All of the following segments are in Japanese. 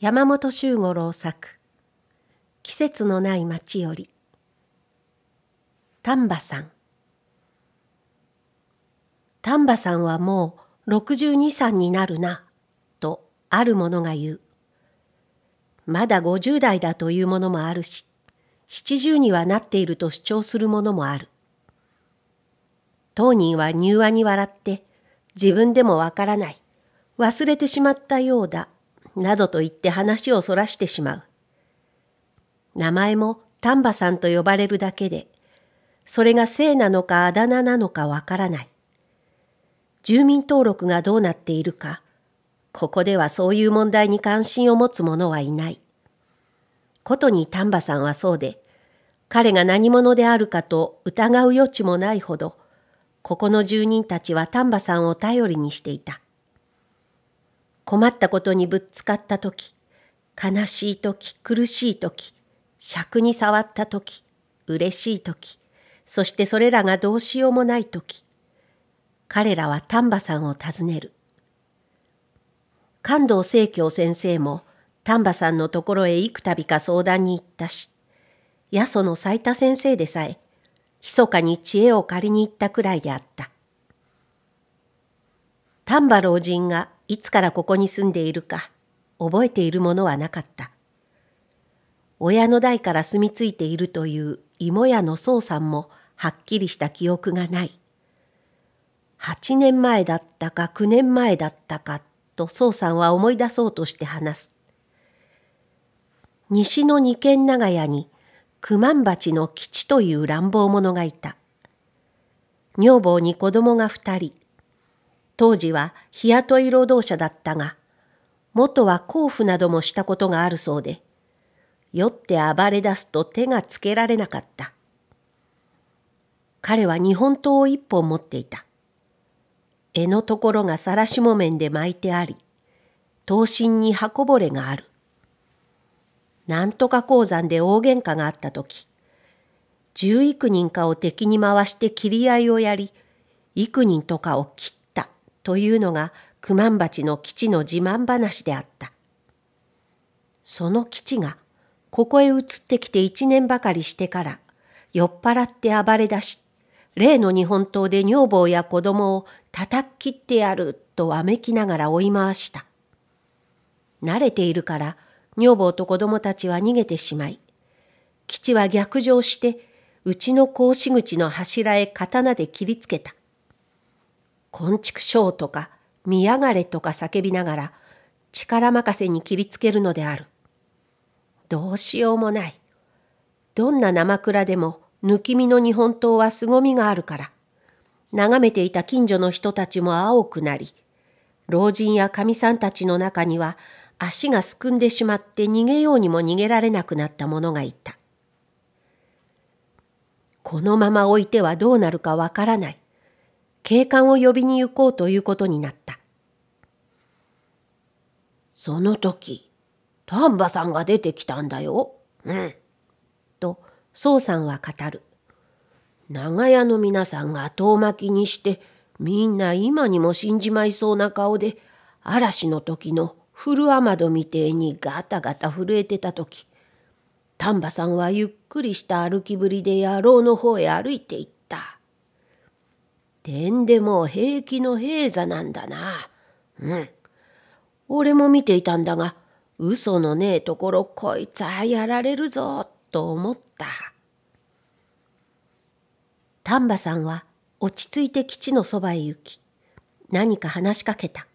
山本周五郎作季節のない街より丹波さん丹波さんはもう62歳になるなとある者が言うまだ50代だというものもあるし70にはなっていると主張するものもある当人は柔和に笑って自分でもわからない忘れてしまったようだなどと言って話をそらしてしまう。名前も丹波さんと呼ばれるだけで、それが姓なのかあだ名なのかわからない。住民登録がどうなっているか、ここではそういう問題に関心を持つ者はいない。ことに丹波さんはそうで、彼が何者であるかと疑う余地もないほど、ここの住人たちは丹波さんを頼りにしていた。困ったことにぶっつかった時、悲しい時、苦しい時、尺に触った時、嬉しい時、そしてそれらがどうしようもない時、彼らは丹波さんを訪ねる。関東清教先生も丹波さんのところへ幾度か相談に行ったし、八祖の斉田先生でさえ、密かに知恵を借りに行ったくらいであった。丹波老人がいつからここに住んでいるか覚えているものはなかった。親の代から住み着いているという芋屋の宋さんもはっきりした記憶がない。8年前だったか9年前だったかと宋さんは思い出そうとして話す。西の二軒長屋に九万鉢の吉という乱暴者がいた。女房に子供が二人、当時は日雇い労働者だったが、元は交付などもしたことがあるそうで、酔って暴れ出すと手がつけられなかった。彼は日本刀を一本持っていた。柄のところがさらしも綿で巻いてあり、刀身に刃こぼれがある。なんとか鉱山で大喧嘩があった時、十幾人かを敵に回して切り合いをやり、幾人とかを切っというのが九万八の基地の自慢話であった。その基地がここへ移ってきて一年ばかりしてから酔っ払って暴れ出し、例の日本刀で女房や子供を叩き切ってやるとわめきながら追い回した。慣れているから女房と子供たちは逃げてしまい、基地は逆上してうちの格子口の柱へ刀で切りつけた。昆虫シとか、見やがれとか叫びながら、力任せに切りつけるのである。どうしようもない。どんな生蔵でも抜き身の日本刀は凄みがあるから。眺めていた近所の人たちも青くなり、老人やかみさんたちの中には足がすくんでしまって逃げようにも逃げられなくなった者がいた。このまま置いてはどうなるかわからない。警官を呼びに行こうということになった。その時、丹波さんが出てきたんだよ。うん。と、宋さんは語る。長屋の皆さんが遠巻きにして、みんな今にも死んじまいそうな顔で、嵐の時の古雨戸みてえにガタガタ震えてた時、丹波さんはゆっくりした歩きぶりで野郎の方へ歩いていった。点でも平気の平座なんだな。うん。俺も見ていたんだが、嘘のねえところこいつはやられるぞ、と思った。丹波さんは落ち着いて基地のそばへ行き、何か話しかけた。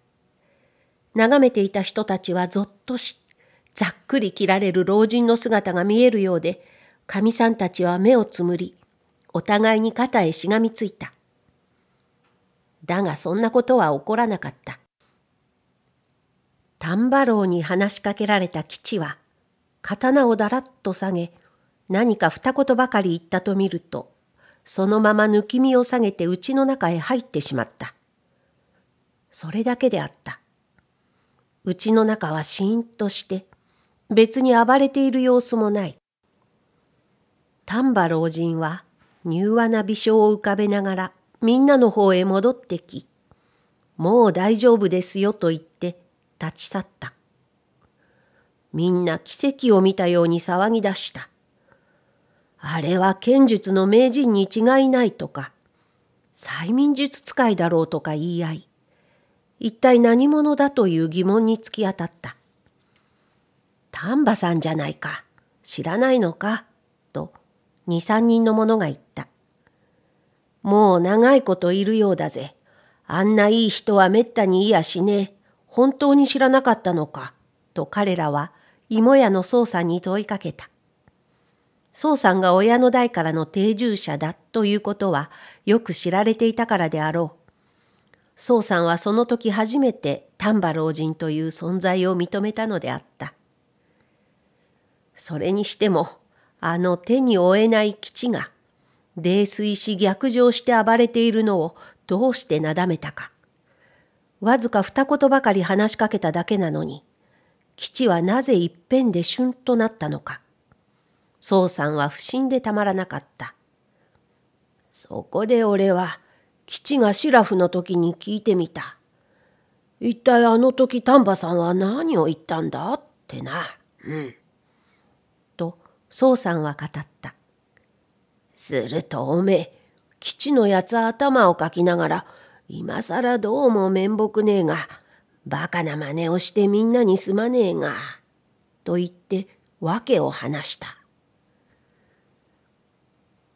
眺めていた人たちはぞっとし、ざっくり切られる老人の姿が見えるようで、かみさんたちは目をつむり、お互いに肩へしがみついた。だがそんなことは起こらなかった。丹波郎に話しかけられた吉は、刀をだらっと下げ、何か二言ばかり言ったと見ると、そのまま抜き身を下げて家の中へ入ってしまった。それだけであった。家の中はシーンとして、別に暴れている様子もない。丹波老人は柔和な微笑を浮かべながらみんなの方へ戻ってき、もう大丈夫ですよと言って立ち去った。みんな奇跡を見たように騒ぎ出した。あれは剣術の名人に違いないとか、催眠術使いだろうとか言い合い、一体何者だという疑問に突き当たった。丹波さんじゃないか、知らないのか、と、二三人の者が言った。もう長いこといるようだぜ。あんないい人はめったにいやしねえ。本当に知らなかったのか。と彼らは芋屋の宗さんに問いかけた。宗さんが親の代からの定住者だということはよく知られていたからであろう。宗さんはその時初めて丹波老人という存在を認めたのであった。それにしても、あの手に負えない基地が、泥酔し逆上して暴れているのをどうしてなだめたか。わずか二言ばかり話しかけただけなのに、吉はなぜ一遍でしゅんとなったのか。宋さんは不審でたまらなかった。そこで俺は、吉がシラフの時に聞いてみた。一体あの時丹波さんは何を言ったんだってな。うん。と、宋さんは語った。するとおめえ、吉のやつ頭をかきながら、今更どうも面目ねえが、バカな真似をしてみんなにすまねえが、と言って訳を話した。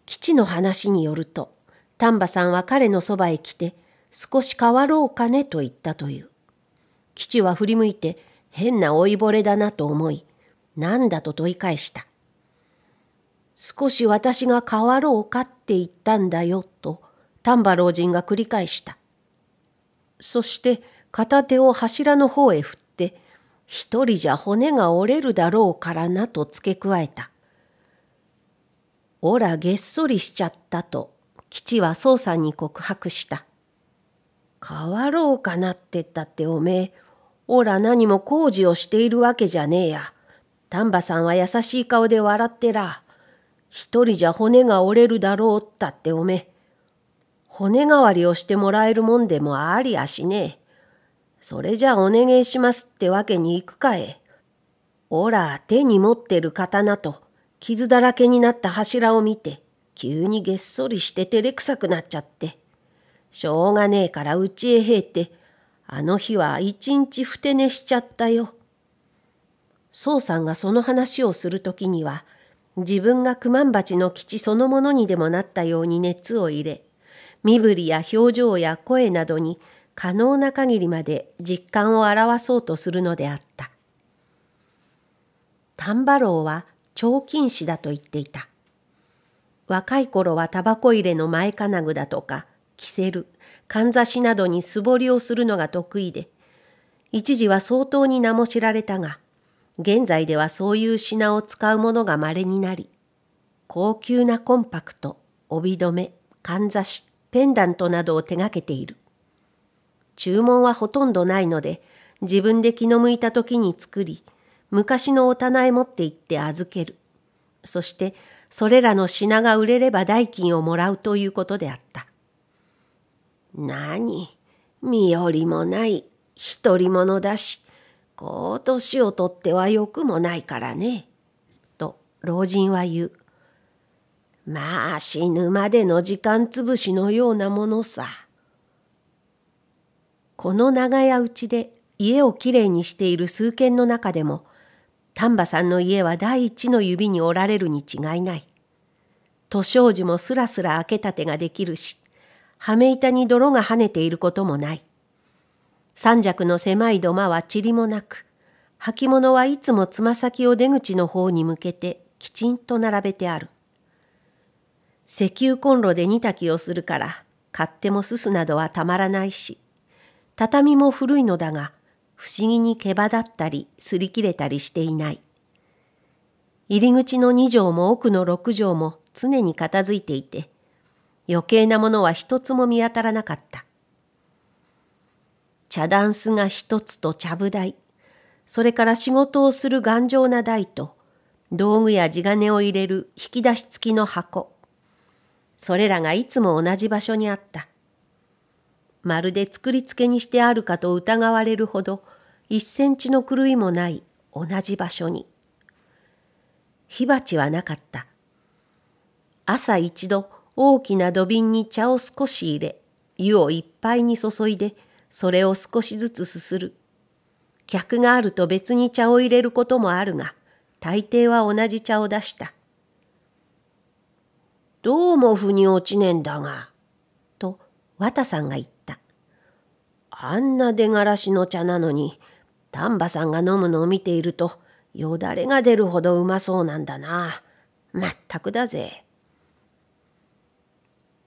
吉の話によると、丹波さんは彼のそばへ来て、少し変わろうかねと言ったという。吉は振り向いて、変な老いぼれだなと思い、なんだと問い返した。少し私が変わろうかって言ったんだよと丹波老人が繰り返したそして片手を柱の方へ振って一人じゃ骨が折れるだろうからなと付け加えたおらげっそりしちゃったと吉は宗さんに告白した変わろうかなってったっておめえおら何も工事をしているわけじゃねえや丹波さんは優しい顔で笑ってら一人じゃ骨が折れるだろうったっておめ骨代わりをしてもらえるもんでもありやしねえ。それじゃお願えしますってわけに行くかえ。おら、手に持ってる刀と、傷だらけになった柱を見て、急にげっそりして照れくさくなっちゃって。しょうがねえからうちへへえて、あの日は一日ふて寝しちゃったよ。宗さんがその話をするときには、自分が九万鉢の基地そのものにでもなったように熱を入れ、身振りや表情や声などに可能な限りまで実感を表そうとするのであった。丹波楼は彫金師だと言っていた。若い頃はタバコ入れの前金具だとか、着せる、かんざしなどに素彫りをするのが得意で、一時は相当に名も知られたが、現在ではそういう品を使うものが稀になり、高級なコンパクト、帯留め、かんざし、ペンダントなどを手がけている。注文はほとんどないので、自分で気の向いた時に作り、昔のお棚へ持って行って預ける。そして、それらの品が売れれば代金をもらうということであった。何身寄りもない、独り者だし、こう年をとっては欲もないからね。と老人は言う。まあ死ぬまでの時間つぶしのようなものさ。この長屋うちで家をきれいにしている数軒の中でも丹波さんの家は第一の指におられるに違いない。都障寺もすらすら開けたてができるし、羽目板に泥が跳ねていることもない。三尺の狭い土間は塵もなく、履物はいつもつま先を出口の方に向けてきちんと並べてある。石油コンロで煮炊きをするから、買ってもすすなどはたまらないし、畳も古いのだが、不思議に毛羽だったり、擦り切れたりしていない。入り口の2畳も奥の六畳も常に片付いていて、余計なものは一つも見当たらなかった。茶ダンスが一つと茶舞台、それから仕事をする頑丈な台と、道具や地金を入れる引き出し付きの箱。それらがいつも同じ場所にあった。まるで作り付けにしてあるかと疑われるほど、一センチの狂いもない同じ場所に。火鉢はなかった。朝一度大きな土瓶に茶を少し入れ、湯をいっぱいに注いで、それを少しずつすする。客があると別に茶を入れることもあるが、大抵は同じ茶を出した。どうも腑に落ちねえんだが、と綿さんが言った。あんな出がらしの茶なのに、丹波さんが飲むのを見ていると、よだれが出るほどうまそうなんだな。まったくだぜ。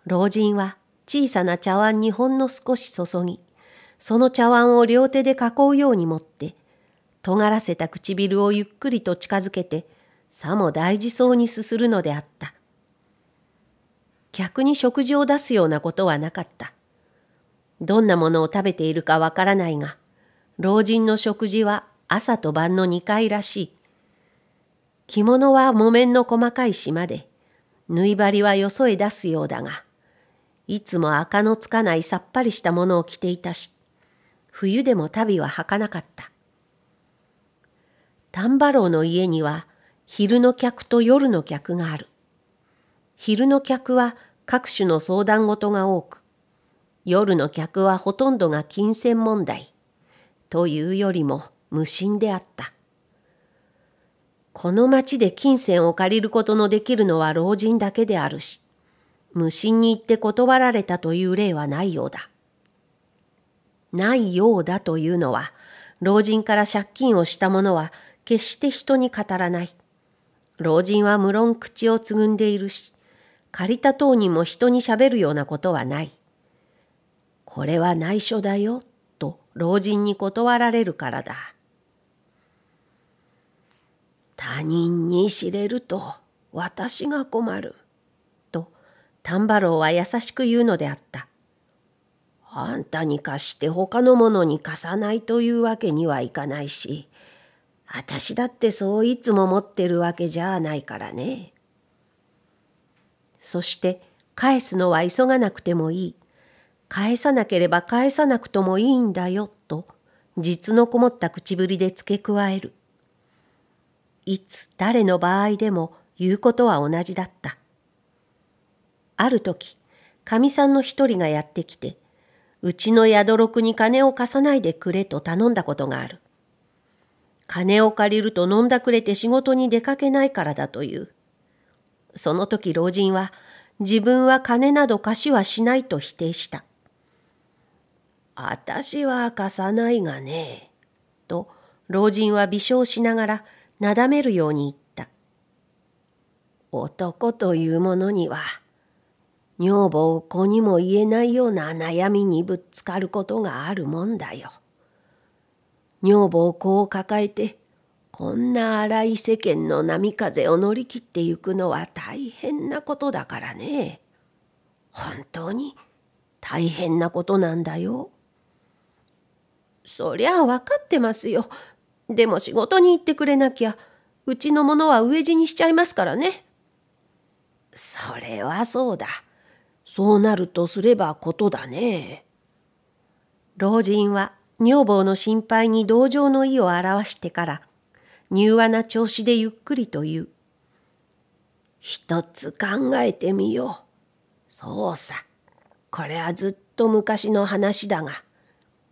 老人は小さな茶碗にほんの少し注ぎ、その茶碗を両手で囲うように持って、尖らせた唇をゆっくりと近づけて、さも大事そうにすするのであった。客に食事を出すようなことはなかった。どんなものを食べているかわからないが、老人の食事は朝と晩の2回らしい。着物は木綿の細かい島で、縫い針はよそへ出すようだが、いつも赤のつかないさっぱりしたものを着ていたし、冬でも旅ははかなかった。丹波郎の家には昼の客と夜の客がある。昼の客は各種の相談事が多く、夜の客はほとんどが金銭問題、というよりも無心であった。この町で金銭を借りることのできるのは老人だけであるし、無心に行って断られたという例はないようだ。ないようだというのは、老人から借金をした者は決して人に語らない。老人は無論口をつぐんでいるし、借りた当人も人に喋るようなことはない。これは内緒だよ、と老人に断られるからだ。他人に知れると私が困る、と丹波郎は優しく言うのであった。あんたに貸して他のものに貸さないというわけにはいかないし、私だってそういつも持ってるわけじゃないからね。そして返すのは急がなくてもいい。返さなければ返さなくともいいんだよ、と、実のこもった口ぶりで付け加える。いつ誰の場合でも言うことは同じだった。ある時、かみさんの一人がやってきて、うちの宿六に金を貸さないでくれと頼んだことがある。金を借りると飲んだくれて仕事に出かけないからだという。その時老人は自分は金など貸しはしないと否定した。私は貸さないがね、と老人は微笑しながらなだめるように言った。男というものには、女房を子にも言えないような悩みにぶつかることがあるもんだよ。女房子を抱えてこんな荒い世間の波風を乗り切ってゆくのは大変なことだからね。本当に大変なことなんだよ。そりゃあ分かってますよ。でも仕事に行ってくれなきゃ、うちのものは飢え死にしちゃいますからね。それはそうだ。そうなるとすればことだね。老人は女房の心配に同情の意を表してから、柔和な調子でゆっくりと言う。一つ考えてみよう。そうさ。これはずっと昔の話だが、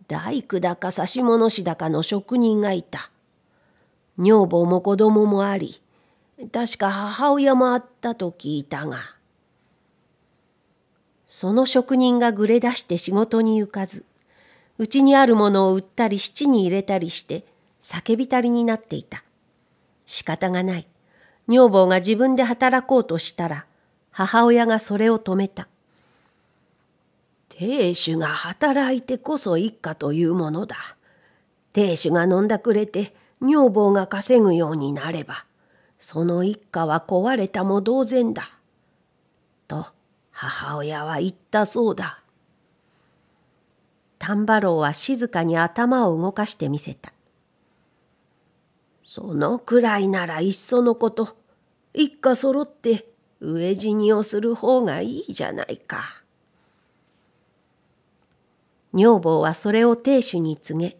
大工だかし物師だかの職人がいた。女房も子供もあり、確か母親もあったと聞いたが。その職人がぐれ出して仕事に行かず、うちにあるものを売ったり質に入れたりして、叫びたりになっていた。仕方がない。女房が自分で働こうとしたら、母親がそれを止めた。亭主が働いてこそ一家というものだ。亭主が飲んだくれて女房が稼ぐようになれば、その一家は壊れたも同然だ。と、母親は言ったそうだ。丹波郎は静かに頭を動かしてみせた。そのくらいならいっそのこと、一家揃って飢え死にをする方がいいじゃないか。女房はそれを亭主に告げ、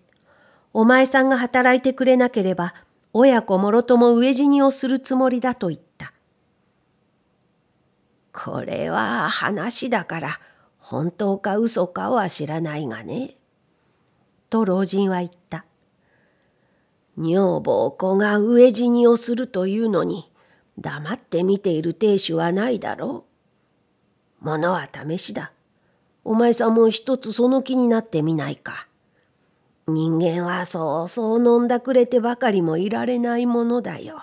お前さんが働いてくれなければ、親子もろとも飢え死にをするつもりだと言った。これは話だから本当か嘘かは知らないがね。と老人は言った。女房子が飢え死にをするというのに黙って見ている亭主はないだろう。ものは試しだ。お前さんも一つその気になってみないか。人間はそうそう飲んだくれてばかりもいられないものだよ。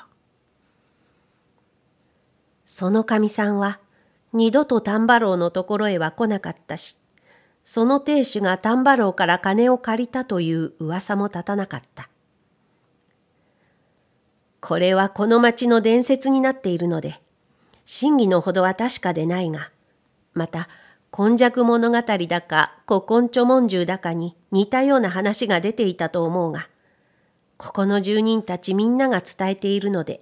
その神さんは二度と丹波郎のところへは来なかったし、その亭主が丹波郎から金を借りたという噂も立たなかった。これはこの町の伝説になっているので、真偽のほどは確かでないが、また、今昔物語だか古今著文獣だかに似たような話が出ていたと思うが、ここの住人たちみんなが伝えているので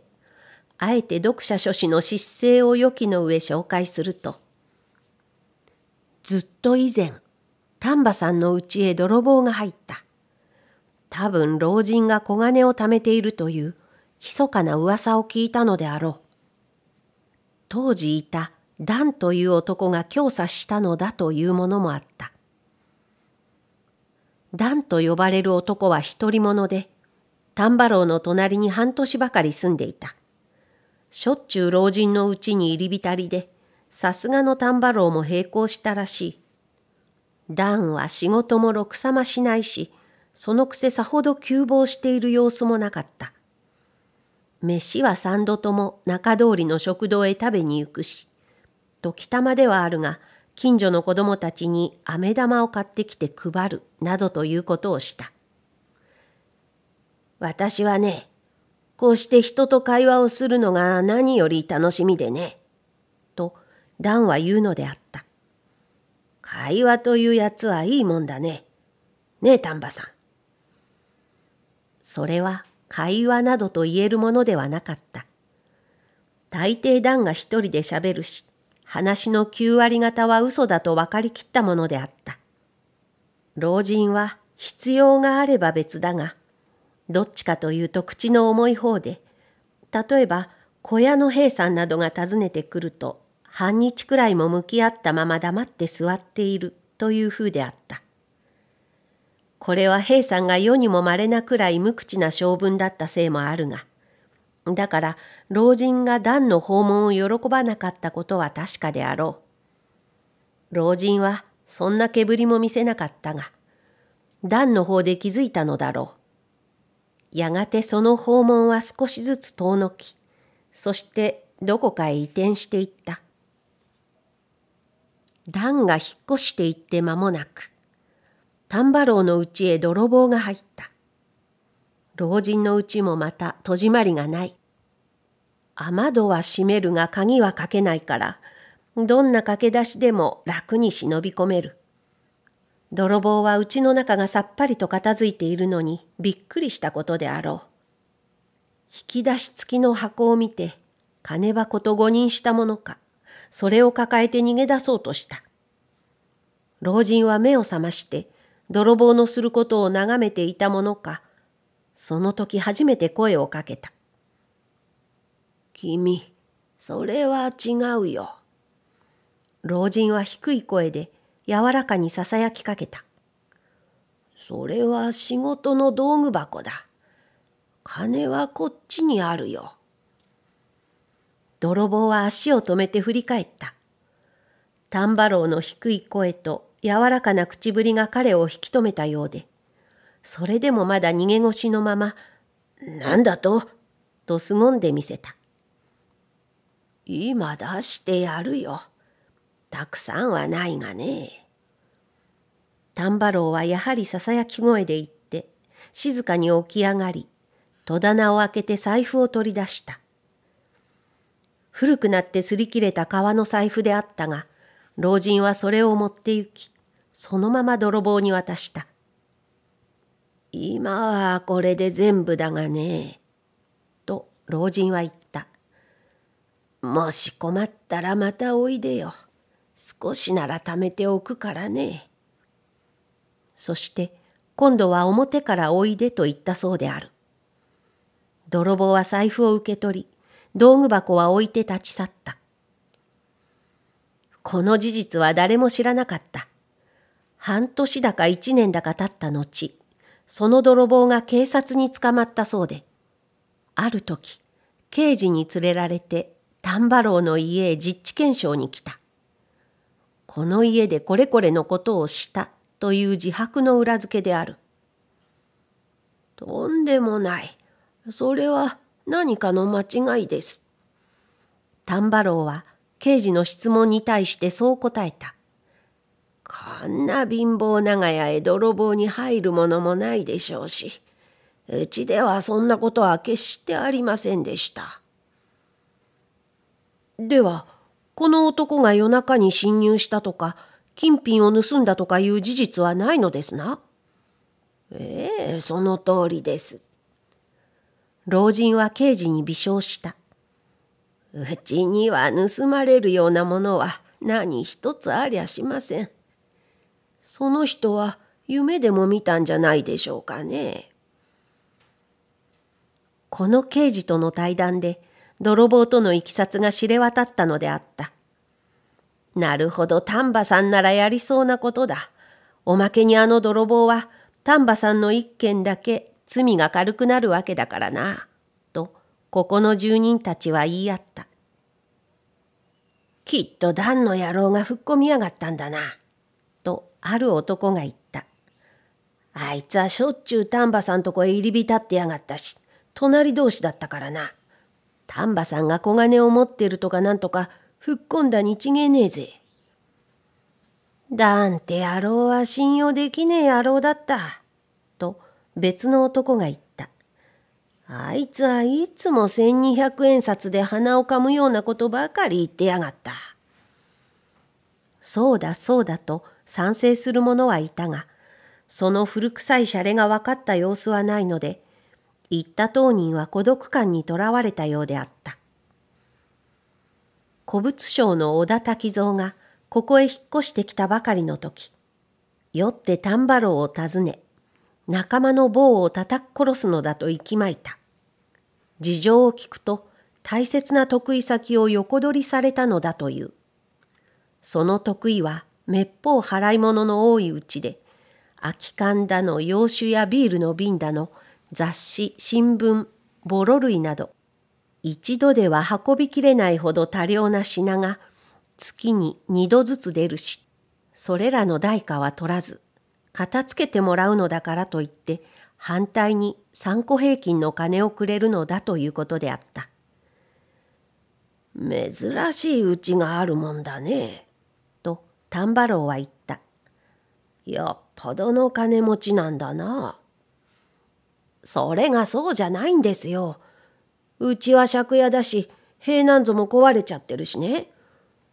あえて読者諸士の失勢を予期の上紹介すると、ずっと以前、丹波さんの家へ泥棒が入った。多分老人が小金を貯めているという、密かな噂を聞いたのであろう。当時いたダンという男が強殺したのだというものもあった。ダンと呼ばれる男は独り者で、丹波郎の隣に半年ばかり住んでいた。しょっちゅう老人のうちに入り浸りで、さすがの丹波郎も並行したらしい。ダンは仕事もろくさましないし、そのくせさほど急防している様子もなかった。飯は三度とも中通りの食堂へ食べに行くし、時たまではあるが、近所の子供たちに飴玉を買ってきて配るなどということをした。私はね、こうして人と会話をするのが何より楽しみでね。と、ダンは言うのであった。会話というやつはいいもんだね。ねえ、丹波さん。それは会話などと言えるものではなかった。大抵ダンが一人で喋るし、話の9割方は嘘だと分かりきったものであった。老人は必要があれば別だが、どっちかというと口の重い方で、例えば小屋の兵さんなどが訪ねてくると、半日くらいも向き合ったまま黙って座っているという風であった。これは兵さんが世にも稀なくらい無口な性分だったせいもあるが、だから老人が段の訪問を喜ばなかったことは確かであろう。老人はそんな煙りも見せなかったが、段の方で気づいたのだろう。やがてその訪問は少しずつ遠のき、そしてどこかへ移転していった。ダンが引っ越していって間もなく、丹波楼のうちへ泥棒が入った。老人のうちもまた戸締まりがない。雨戸は閉めるが鍵はかけないから、どんな駆け出しでも楽に忍び込める。泥棒はうちの中がさっぱりと片付いているのにびっくりしたことであろう。引き出し付きの箱を見て、金箱と誤認したものか、それを抱えて逃げ出そうとした。老人は目を覚まして、泥棒のすることを眺めていたものか、その時初めて声をかけた。君、それは違うよ。老人は低い声で、柔らかにささやきかけた。それは仕事の道具箱だ。金はこっちにあるよ。泥棒は足を止めて振り返った。丹波郎の低い声と柔らかな口ぶりが彼を引き止めたようで、それでもまだ逃げ腰のまま、なんだとと凄んでみせた。今出してやるよ。たくさんはないがね。丹波郎はやはりささやき声で言って、静かに起き上がり、戸棚を開けて財布を取り出した。古くなって擦り切れた革の財布であったが、老人はそれを持って行き、そのまま泥棒に渡した。今はこれで全部だがね。と老人は言った。もし困ったらまたおいでよ。少しなら貯めておくからね。そして今度は表からおいでと言ったそうである。泥棒は財布を受け取り、道具箱は置いて立ち去った。この事実は誰も知らなかった。半年だか一年だか経った後、その泥棒が警察に捕まったそうで、ある時、刑事に連れられて丹波楼の家へ実地検証に来た。この家でこれこれのことをしたという自白の裏付けである。とんでもない。それは何かの間違いです。丹波郎は刑事の質問に対してそう答えた。こんな貧乏長屋へ泥棒に入るものもないでしょうし、うちではそんなことは決してありませんでした。では、この男が夜中に侵入したとか、金品を盗んだとかいう事実はないのですな。ええその通りです。老人は刑事に微笑した。うちには盗まれるようなものは何一つありゃしません。その人は夢でも見たんじゃないでしょうかね。この刑事との対談で、泥棒とのいきさつが知れ渡ったのであった。なるほど、丹波さんならやりそうなことだ。おまけにあの泥棒は、丹波さんの一件だけ罪が軽くなるわけだからな。と、ここの住人たちは言い合った。きっと段の野郎が吹っ込みやがったんだな。と、ある男が言った。あいつはしょっちゅう丹波さんとこへ入り浸ってやがったし、隣同士だったからな。丹波さんが小金を持ってるとかなんとか、吹っ込んだに違えねえぜ。だんて野郎は信用できねえ野郎だった。と別の男が言った。あいつはいつも千二百円札で鼻をかむようなことばかり言ってやがった。そうだそうだと賛成する者はいたが、その古臭いシャレが分かった様子はないので、言った当人は孤独感にとらわれたようであった。古物商の小田滝蔵がここへ引っ越してきたばかりの時、酔って丹波楼を訪ね、仲間の棒を叩く殺すのだと息巻いた。事情を聞くと、大切な得意先を横取りされたのだという。その得意は滅法払い物の多いうちで、空き缶だの洋酒やビールの瓶だの雑誌、新聞、ボロ類など、一度では運びきれないほど多量な品が月に二度ずつ出るし、それらの代価は取らず、片付けてもらうのだからといって、反対に3個平均の金をくれるのだということであった。珍しいうちがあるもんだね、と丹波郎は言った。よっぽどの金持ちなんだな。それがそうじゃないんですよ。うちは借家だし、平南ぞも壊れちゃってるしね。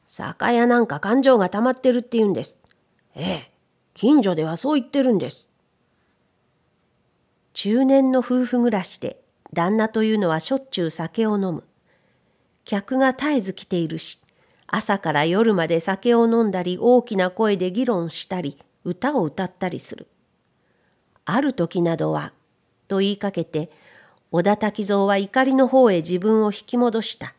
酒屋なんか感情が溜まってるって言うんです。ええ、近所ではそう言ってるんです。中年の夫婦暮らしで、旦那というのはしょっちゅう酒を飲む。客が絶えず来ているし、朝から夜まで酒を飲んだり、大きな声で議論したり、歌を歌ったりする。ある時などはと言いかけて、小田滝蔵は怒りの方へ自分を引き戻した。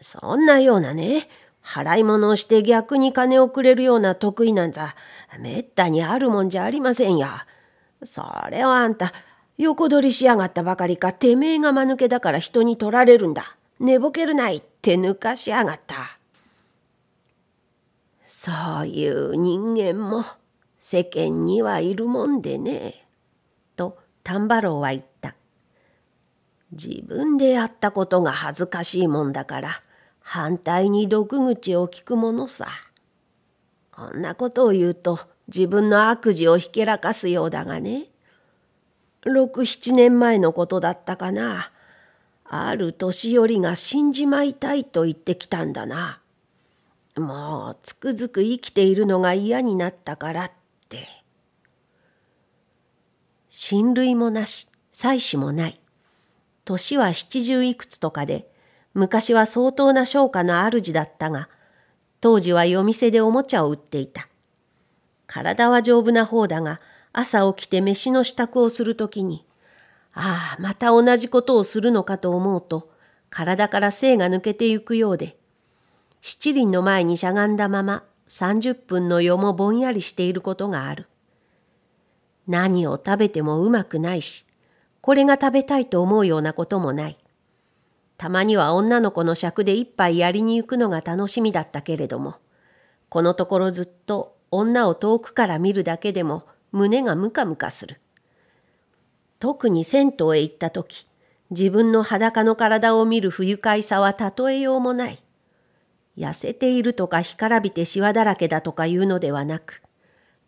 そんなようなね、払い物をして逆に金をくれるような得意なんざ、めったにあるもんじゃありませんや。それはあんた、横取りしやがったばかりか、てめえが間抜けだから人に取られるんだ。寝ぼけるないって抜かしやがった。そういう人間も世間にはいるもんでね。丹波郎は言った。自分でやったことが恥ずかしいもんだから、反対に毒口を聞くものさ。こんなことを言うと自分の悪事をひけらかすようだがね。六七年前のことだったかな。ある年寄りが死んじまいたいと言ってきたんだな。もうつくづく生きているのが嫌になったからって。親類もなし、妻子もない。年は七十いくつとかで、昔は相当な商家の主だったが、当時は夜店でおもちゃを売っていた。体は丈夫な方だが、朝起きて飯の支度をするときに、ああ、また同じことをするのかと思うと、体から精が抜けてゆくようで、七輪の前にしゃがんだまま、三十分の夜もぼんやりしていることがある。何を食べてもうまくないし、これが食べたいと思うようなこともない。たまには女の子の尺で一杯やりに行くのが楽しみだったけれども、このところずっと女を遠くから見るだけでも胸がムカムカする。特に銭湯へ行った時、自分の裸の体を見る不愉快さは例えようもない。痩せているとか干からびてシワだらけだとかいうのではなく、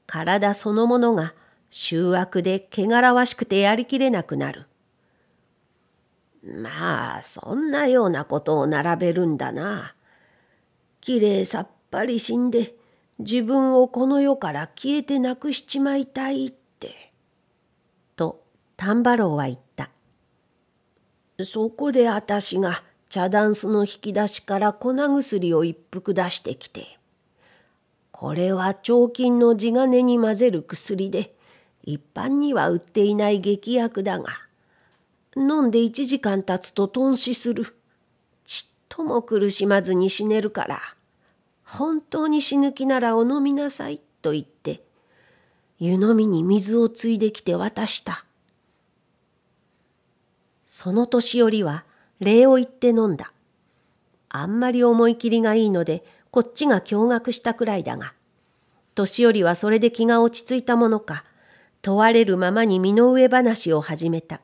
体そのものが醜悪で汚らわしくてやりきれなくなる。まあ、そんなようなことを並べるんだな。きれいさっぱり死んで、自分をこの世から消えてなくしちまいたいって。と、丹波郎は言った。そこであたしが茶ダンスの引き出しから粉薬を一服出してきて、これは彫金の地金に混ぜる薬で、一般には売っていない劇薬だが飲んで1時間経つと頓死するちっとも苦しまずに死ねるから本当に死ぬ気ならお飲みなさいと言って湯飲みに水をついできて渡したその年寄りは礼を言って飲んだあんまり思い切りがいいのでこっちが驚愕したくらいだが年寄りはそれで気が落ち着いたものか問われるままに身の上話を始めた。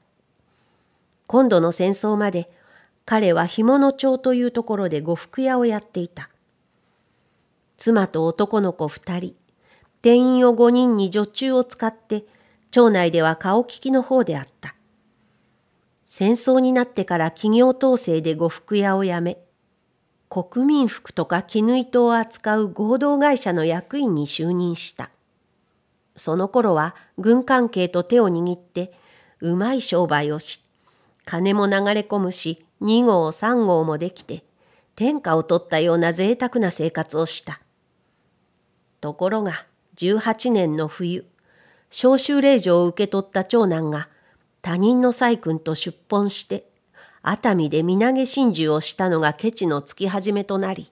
今度の戦争まで彼は干物町というところで呉服屋をやっていた。妻と男の子二人、店員を五人に女中を使って、町内では顔利きの方であった。戦争になってから企業統制で呉服屋を辞め、国民服とか絹糸を扱う合同会社の役員に就任した。その頃は軍関係と手を握ってうまい商売をし金も流れ込むし2号3号もできて天下を取ったような贅沢な生活をしたところが18年の冬召集令状を受け取った長男が他人の細君と出奔して熱海で身投げ真珠をしたのがケチのつき始めとなり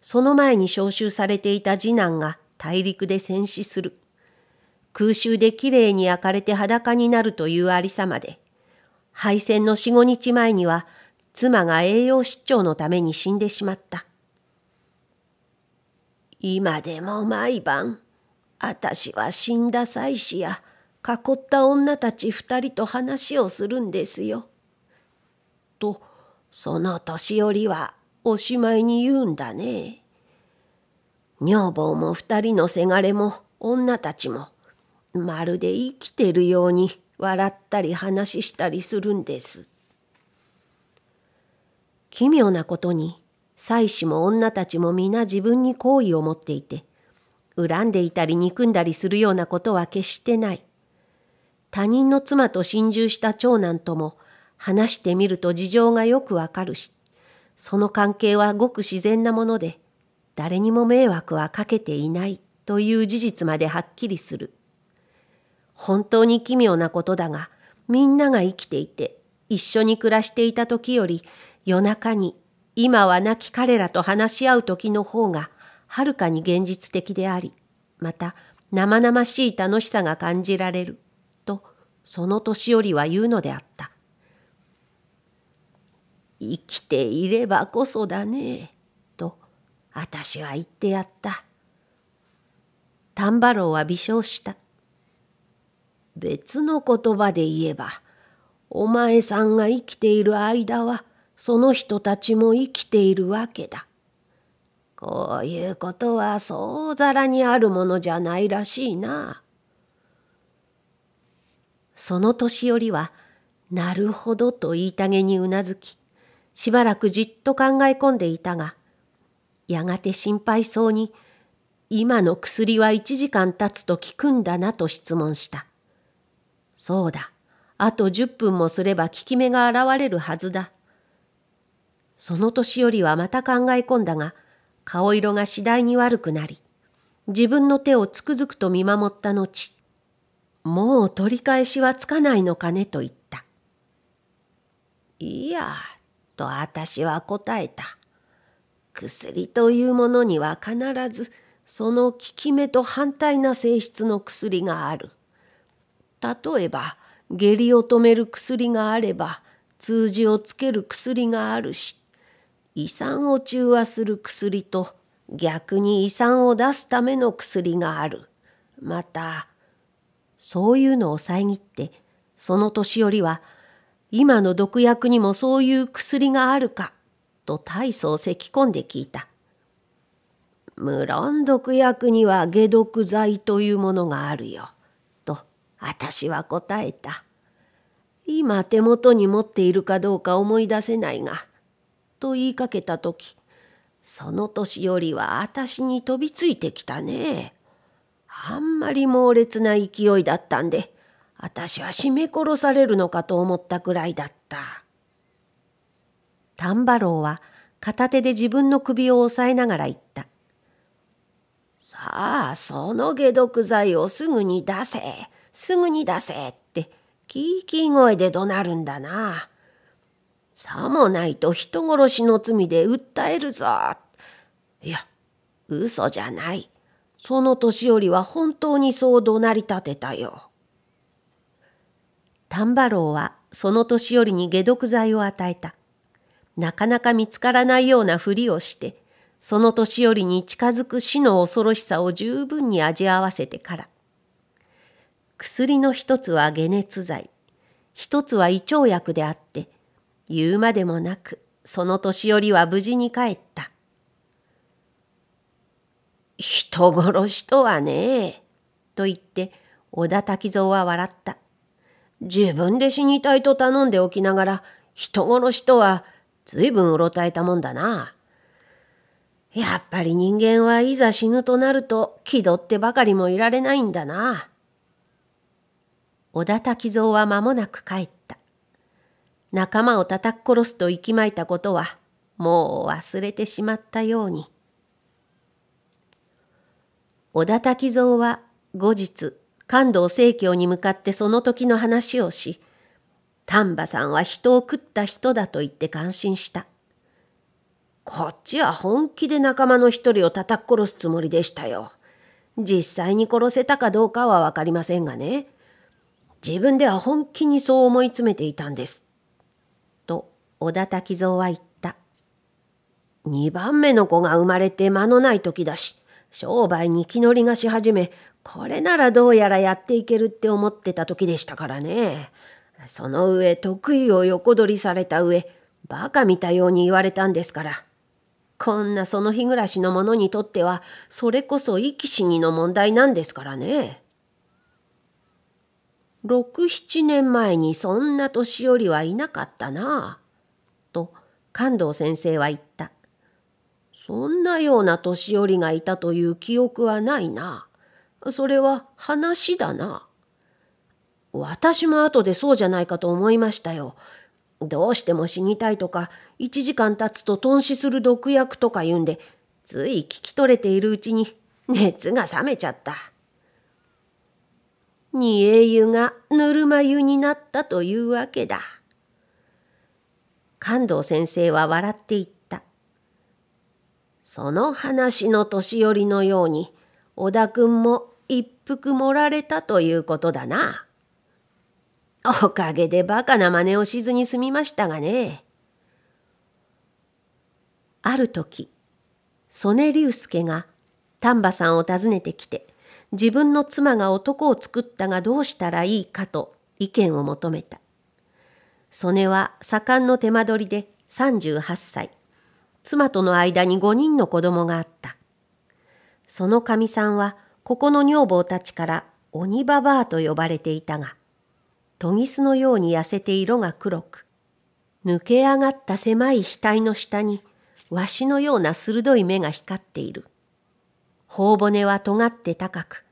その前に召集されていた次男が大陸で戦死する。空襲で綺麗に焼かれて裸になるというありさまで、敗戦の四五日前には、妻が栄養失調のために死んでしまった。今でも毎晩、あたしは死んだ妻子や、囲った女たち二人と話をするんですよ。と、その年寄りはおしまいに言うんだね。女房も二人のせがれも女たちもまるで生きてるように笑ったり話したりするんです。奇妙なことに、妻子も女たちも皆自分に好意を持っていて、恨んでいたり憎んだりするようなことは決してない。他人の妻と心中した長男とも話してみると事情がよくわかるし、その関係はごく自然なもので、誰にも迷惑はかけていないという事実まではっきりする。本当に奇妙なことだが、みんなが生きていて、一緒に暮らしていた時より、夜中に、今は亡き彼らと話し合う時の方が、はるかに現実的であり、また、生々しい楽しさが感じられる、と、その年寄りは言うのであった。生きていればこそだね、と、私は言ってやった。丹波郎は微笑した。別の言葉で言えば、お前さんが生きている間は、その人たちも生きているわけだ。こういうことはそうざらにあるものじゃないらしいな。その年寄りは、なるほどと言いたげにうなずき、しばらくじっと考え込んでいたが、やがて心配そうに、今の薬は1時間経つと効くんだなと質問した。そうだ。あと10分もすれば効き目が現れるはずだ。その年よりはまた考え込んだが、顔色が次第に悪くなり、自分の手をつくづくと見守った後、もう取り返しはつかないのかねと言った。いや、と私は答えた。薬というものには必ずその効き目と反対な性質の薬がある。例えば下痢を止める薬があれば通じをつける薬があるし胃酸を中和する薬と逆に胃酸を出すための薬があるまたそういうのを遮ってその年寄りは今の毒薬にもそういう薬があるかと大層咳き込んで聞いた無論毒薬には解毒剤というものがあるよ私は答えた。今手元に持っているかどうか思い出せないが、と言いかけた時、その年よりは私に飛びついてきたね。あんまり猛烈な勢いだったんで、私は絞め殺されるのかと思ったくらいだった。丹波郎は片手で自分の首を押さえながら言った。さあ、その解毒剤をすぐに出せ。すぐに出せってキーキー声で怒鳴るんだな。さもないと人殺しの罪で訴えるぞ。いや、嘘じゃない。その年寄りは本当にそう怒鳴り立てたよ。丹波郎はその年寄りに解毒剤を与えた。なかなか見つからないようなふりをして、その年寄りに近づく死の恐ろしさを十分に味合わせてから、薬の一つは解熱剤、一つは胃腸薬であって、言うまでもなく、その年寄りは無事に帰った。人殺しとはねえ、と言って、小田滝蔵は笑った。自分で死にたいと頼んでおきながら、人殺しとは、ずいぶんうろたえたもんだな。やっぱり人間はいざ死ぬとなると気取ってばかりもいられないんだな。小田滝蔵は間もなく帰った。仲間を叩き殺すと息巻いたことは、もう忘れてしまったように。小田滝蔵は後日、関東生協に向かってその時の話をし、丹波さんは人を食った人だと言って感心した。こっちは本気で仲間の一人を叩き殺すつもりでしたよ。実際に殺せたかどうかはわかりませんがね。自分では本気にそう思い詰めていたんです。と、小田滝蔵は言った。二番目の子が生まれて間のない時だし、商売に気乗りがし始め、これならどうやらやっていけるって思ってた時でしたからね。その上、得意を横取りされた上、バカ見たように言われたんですから。こんなその日暮らしの者にとっては、それこそ生き死にの問題なんですからね。六七年前にそんな年寄りはいなかったなあ。と感藤先生は言った。そんなような年寄りがいたという記憶はないな。それは話だな。私も後でそうじゃないかと思いましたよ。どうしても死にたいとか、1時間経つと頓死する毒薬とか言うんで、つい聞き取れているうちに熱が冷めちゃった。煮え湯がぬるま湯になったというわけだ。感動先生は笑って言った。その話の年寄りのように、小田くんも一服盛られたということだな。おかげでバカな真似をしずに済みましたがね。ある時、曽根竜介が丹波さんを訪ねてきて、自分の妻が男を作ったがどうしたらいいかと意見を求めた。曽根は盛んの手間取りで38歳、妻との間に5人の子供があった。そのかみさんは、ここの女房たちから鬼ババアと呼ばれていたが、研ぎ巣のように痩せて色が黒く、抜け上がった狭い額の下に、わしのような鋭い目が光っている。頬骨は尖って高く、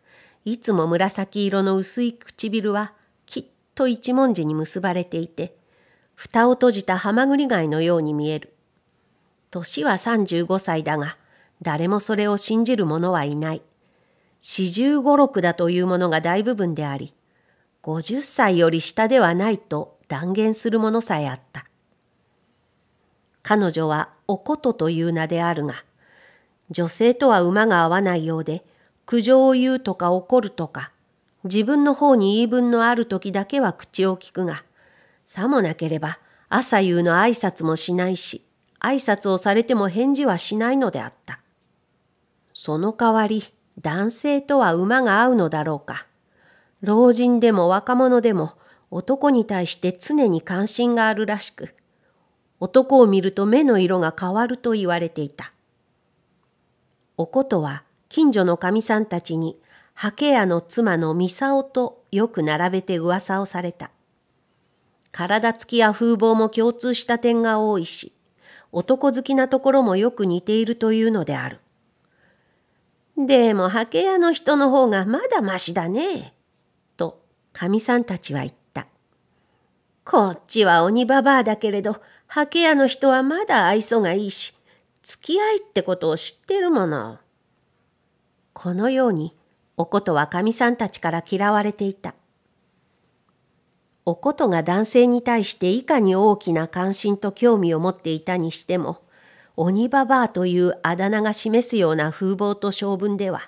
いつも紫色の薄い唇はきっと一文字に結ばれていて、蓋を閉じたハマグリ貝のように見える。年は35歳だが、誰もそれを信じる者はいない。四十五六だというものが大部分であり、五十歳より下ではないと断言するものさえあった。彼女はおことという名であるが、女性とは馬が合わないようで、苦情を言うとか怒るとか、自分の方に言い分のある時だけは口を聞くが、さもなければ朝夕の挨拶もしないし、挨拶をされても返事はしないのであった。その代わり、男性とは馬が合うのだろうか。老人でも若者でも男に対して常に関心があるらしく、男を見ると目の色が変わると言われていた。おことは近所のかみさんたちに、ハ屋の妻のミサオとよく並べて噂をされた。体つきや風貌も共通した点が多いし、男好きなところもよく似ているというのである。でも、ハケ屋の人の方がまだましだね。と、かみさんたちは言った。こっちは鬼ババアだけれど、ハケ屋の人はまだ愛想がいいし、付き合いってことを知ってるもの。このように、おことはかみさんたちから嫌われていた。おことが男性に対していかに大きな関心と興味を持っていたにしても、鬼ばばあというあだ名が示すような風貌と性分では、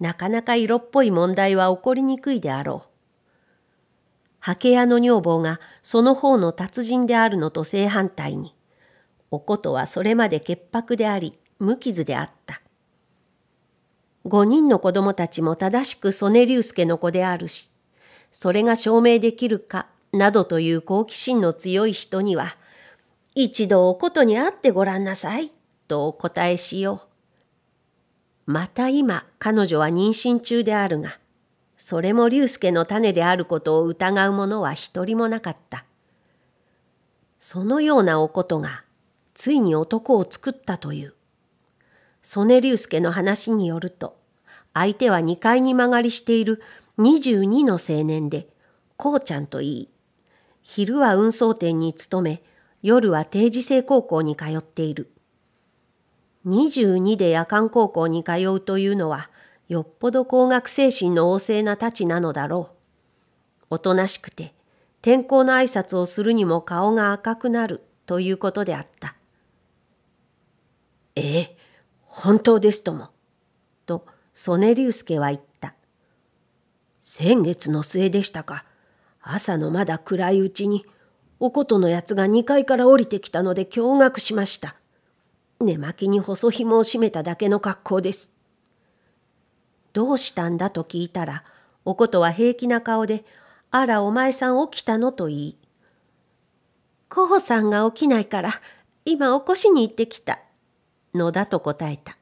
なかなか色っぽい問題は起こりにくいであろう。刷毛屋の女房がその方の達人であるのと正反対に、おことはそれまで潔白であり無傷であった。5人の子供たちも正しく曽根竜介の子であるし、それが証明できるかなどという好奇心の強い人には、一度おことに会ってごらんなさい、とお答えしよう。また今、彼女は妊娠中であるが、それも竜介の種であることを疑う者は一人もなかった。そのようなおことがついに男を作ったという曽根竜介の話によると相手は2階に曲がりしている22の青年でこうちゃんといい昼は運送店に勤め夜は定時制高校に通っている22で夜間高校に通うというのはよっぽど高学精神の旺盛なたちなのだろうおとなしくて天候の挨拶をするにも顔が赤くなるということであったええ、本当ですとも。と、曽根竜介は言った。先月の末でしたか。朝のまだ暗いうちに、おことのやつが2階から降りてきたので驚愕しました。寝巻きに細紐を締めただけの格好です。どうしたんだと聞いたら、おことは平気な顔で、あらお前さん起きたのと言い、コホさんが起きないから、今起こしに行ってきた、のだと答えた。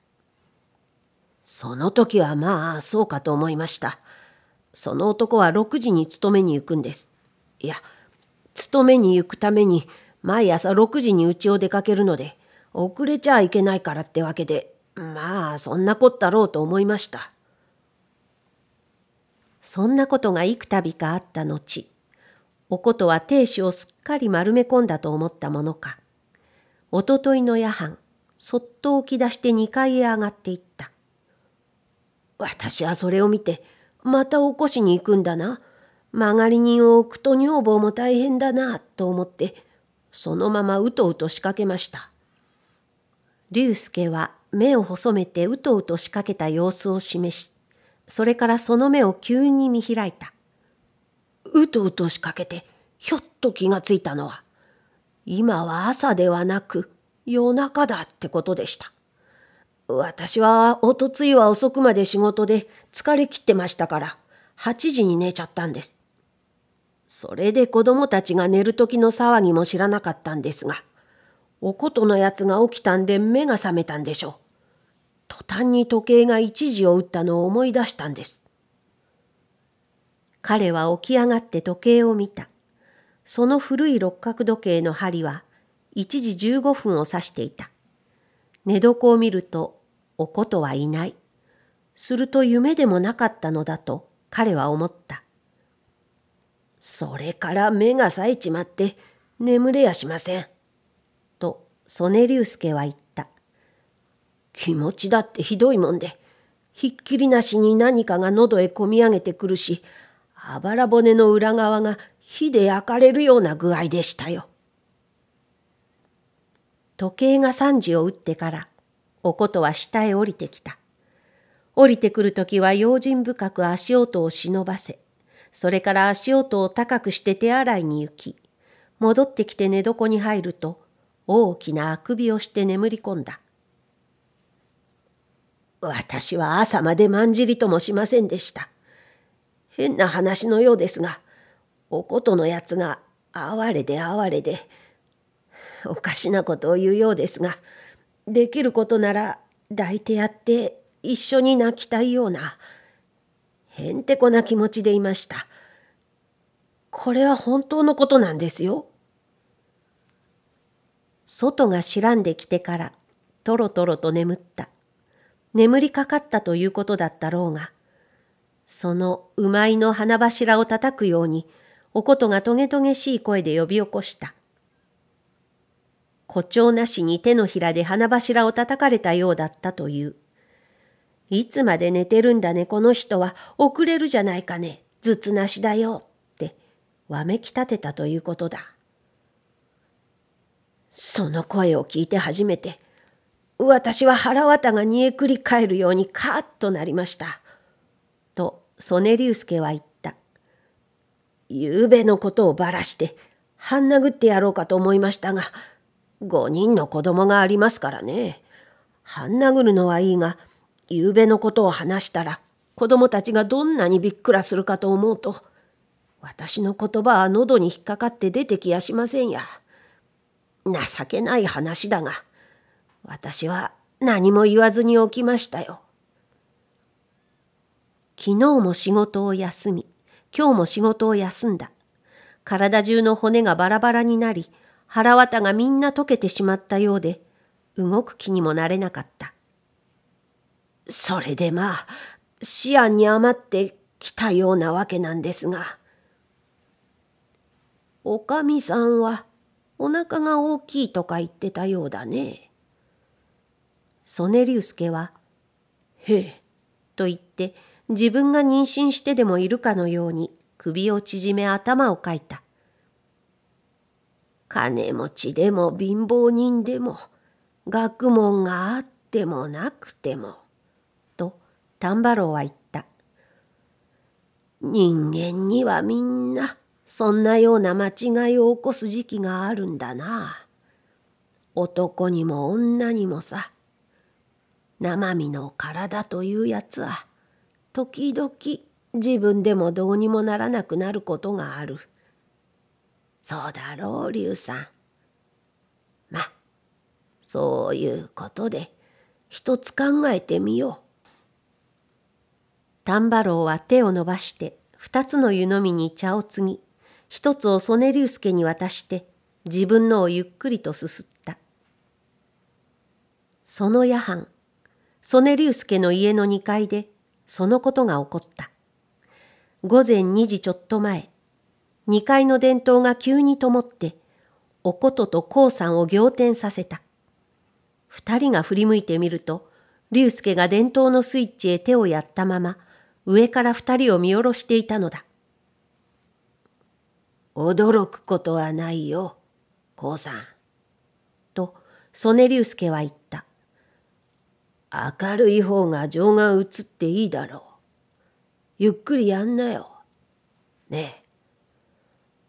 その時はまあそうかと思いました。その男は6時に勤めに行くんです。いや、勤めに行くために毎朝6時に家を出かけるので、遅れちゃいけないからってわけで、まあそんなこったろうと思いました。そんなことが幾度かあった後、おことは亭主をすっかり丸め込んだと思ったものか。おとといの夜半、そっと起き出して2階へ上がっていった。私はそれを見て、また起こしに行くんだな。曲がり人を置くと女房も大変だな、と思って、そのままうとうと仕掛けました。龍介は目を細めてうとうと仕掛けた様子を示し、それからその目を急に見開いた。うとうと仕掛けて、ひょっと気がついたのは、今は朝ではなく、夜中だってことでした。私はおとついは遅くまで仕事で疲れ切ってましたから、8時に寝ちゃったんです。それで子供たちが寝る時の騒ぎも知らなかったんですが、おことのやつが起きたんで目が覚めたんでしょう。途端に時計が1時を打ったのを思い出したんです。彼は起き上がって時計を見た。その古い六角時計の針は1時15分を指していた。寝床を見ると、おことはいない。すると夢でもなかったのだと彼は思った。それから目が冴えちまって眠れやしません。と、曽根竜介は言った。気持ちだってひどいもんで、ひっきりなしに何かが喉へこみ上げてくるし、あばら骨の裏側が火で焼かれるような具合でしたよ。時計が3時を打ってから、おことは下へ降りてきた。降りてくるときは用心深く足音を忍ばせ、それから足音を高くして手洗いに行き、戻ってきて寝床に入ると、大きなあくびをして眠り込んだ。私は朝までまんじりともしませんでした。変な話のようですが、おことのやつが、哀れで哀れで、おかしなことを言うようですができることなら抱いてやって一緒に泣きたいようなへんてこな気持ちでいましたこれは本当のことなんですよ外が白んできてからとろとろと眠った眠りかかったということだったろうがそのうまいの花柱を叩くようにおことがとげとげしい声で呼び起こした誇張なしに手のひらで花柱を叩かれたようだったという。いつまで寝てるんだね、この人は。遅れるじゃないかね。頭痛なしだよ。って、わめき立てたということだ。その声を聞いて初めて、私は腹綿が煮えくり返るようにカーッとなりました。と、曽根竜介は言った。ゆうべのことをばらして、半殴ってやろうかと思いましたが、5人の子供がありますからね。半殴るのはいいが、ゆうべのことを話したら、子供たちがどんなにびっくらするかと思うと、私の言葉は喉に引っかかって出てきやしませんや。情けない話だが、私は何も言わずに起きましたよ。昨日も仕事を休み、今日も仕事を休んだ。体中の骨がバラバラになり、腹綿がみんな溶けてしまったようで、動く気にもなれなかった。それでまあ、思案に余ってきたようなわけなんですが。おかみさんはお腹が大きいとか言ってたようだね。曽根ス介は、へえ、と言って自分が妊娠してでもいるかのように首を縮め頭をかいた。金持ちでも貧乏人でも学問があってもなくても」と丹波郎は言った人間にはみんなそんなような間違いを起こす時期があるんだな男にも女にもさ生身の体というやつは時々自分でもどうにもならなくなることがある。そうだろう竜さんまそういうことで一つ考えてみよう丹波郎は手を伸ばして二つの湯飲みに茶を継ぎ一つを曽根竜介に渡して自分のをゆっくりとすすったその夜半曽根竜介の家の2階でそのことが起こった午前2時ちょっと前2階の伝統が急に灯って、おこととこうさんを仰天させた。二人が振り向いてみると、竜介が伝統のスイッチへ手をやったまま、上から二人を見下ろしていたのだ。驚くことはないよ、こうさん。と、曽根竜介は言った。明るい方が情が映っていいだろう。ゆっくりやんなよ。ねえ。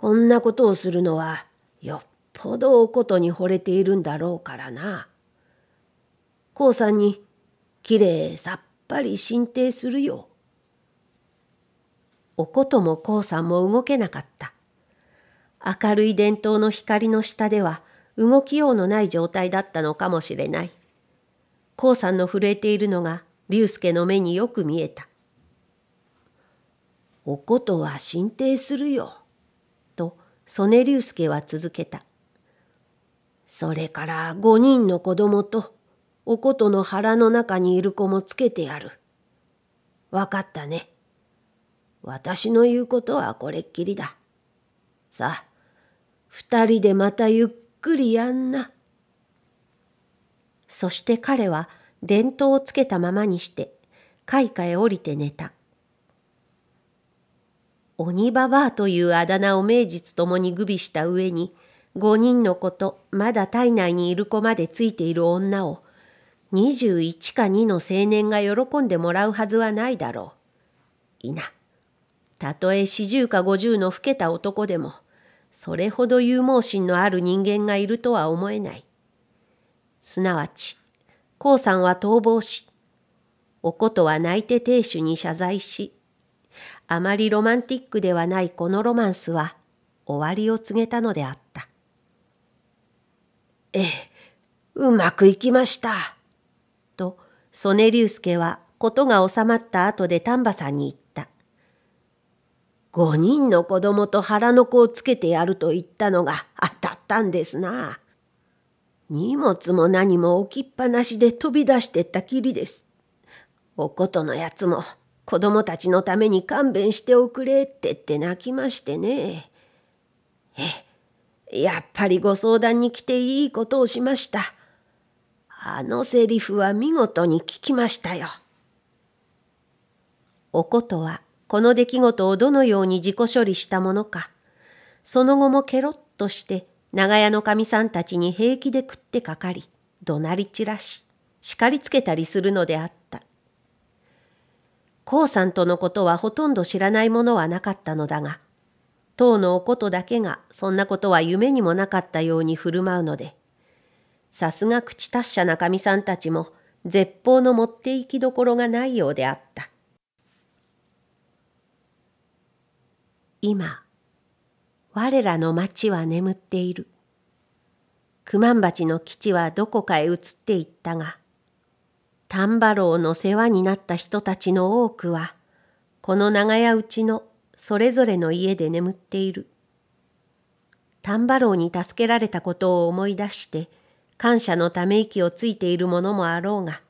こんなことをするのはよっぽどおことに惚れているんだろうからな。こうさんにきれいさっぱり進呈するよ。おこともこうさんも動けなかった。明るい伝統の光の下では動きようのない状態だったのかもしれない。こうさんの震えているのが龍介の目によく見えた。おことは進呈するよ。曽根龍介は続けた。それから5人の子供と、おことの腹の中にいる子もつけてやる。わかったね。私の言うことはこれっきりだ。さあ、二人でまたゆっくりやんな。そして彼は電灯をつけたままにして、階下へ降りて寝た。鬼ババアというあだ名を名実ともに愚備した上に、5人の子とまだ体内にいる子までついている女を、21か2の青年が喜んでもらうはずはないだろう。いな。たとえ四十か五十の老けた男でも、それほど勇猛心のある人間がいるとは思えない。すなわち、江さんは逃亡し、おことは泣いて亭主に謝罪し、あまりロマンティックではないこのロマンスは終わりを告げたのであった。ええ、うまくいきました。と、曽根竜介は事が収まった後で丹波さんに言った。五人の子供と腹の子をつけてやると言ったのが当たったんですな。荷物も何も置きっぱなしで飛び出してったきりです。おことのやつも子供たちのために勘弁しておくれってって泣きましてね。え、やっぱりご相談に来ていいことをしました。あのセリフは見事に聞きましたよ。おことはこの出来事をどのように自己処理したものか、その後もケロッとして長屋のかみさんたちに平気で食ってかかり、怒鳴り散らし、叱りつけたりするのであった。黄さんとのことはほとんど知らないものはなかったのだが、当のおことだけがそんなことは夢にもなかったように振る舞うので、さすが口達者な神さんたちも絶法の持って行きどころがないようであった。今、我らの町は眠っている。熊万鉢の基地はどこかへ移っていったが、丹波楼の世話になった人たちの多くは、この長屋うちのそれぞれの家で眠っている。丹波楼に助けられたことを思い出して、感謝のため息をついているものもあろうが、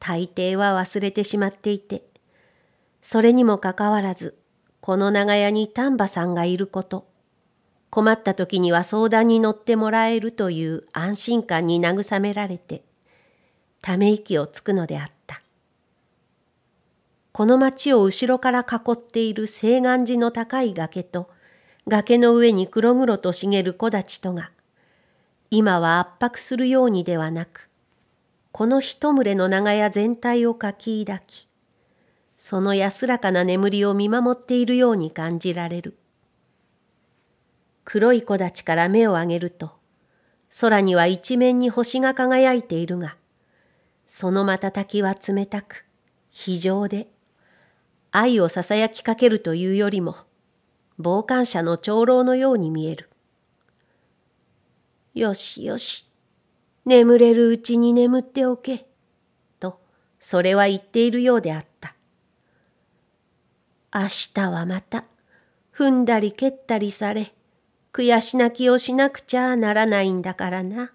大抵は忘れてしまっていて、それにもかかわらず、この長屋に丹波さんがいること、困った時には相談に乗ってもらえるという安心感に慰められて、ため息をつくのであった。この町を後ろから囲っている西岸寺の高い崖と、崖の上に黒々と茂る木立とが、今は圧迫するようにではなく、この一群れの長屋全体をかき抱き、その安らかな眠りを見守っているように感じられる。黒い木立から目を上げると、空には一面に星が輝いているが、その瞬きは冷たく、非情で、愛を囁きかけるというよりも、傍観者の長老のように見える。よしよし、眠れるうちに眠っておけ、と、それは言っているようであった。明日はまた、踏んだり蹴ったりされ、悔し泣きをしなくちゃならないんだからな。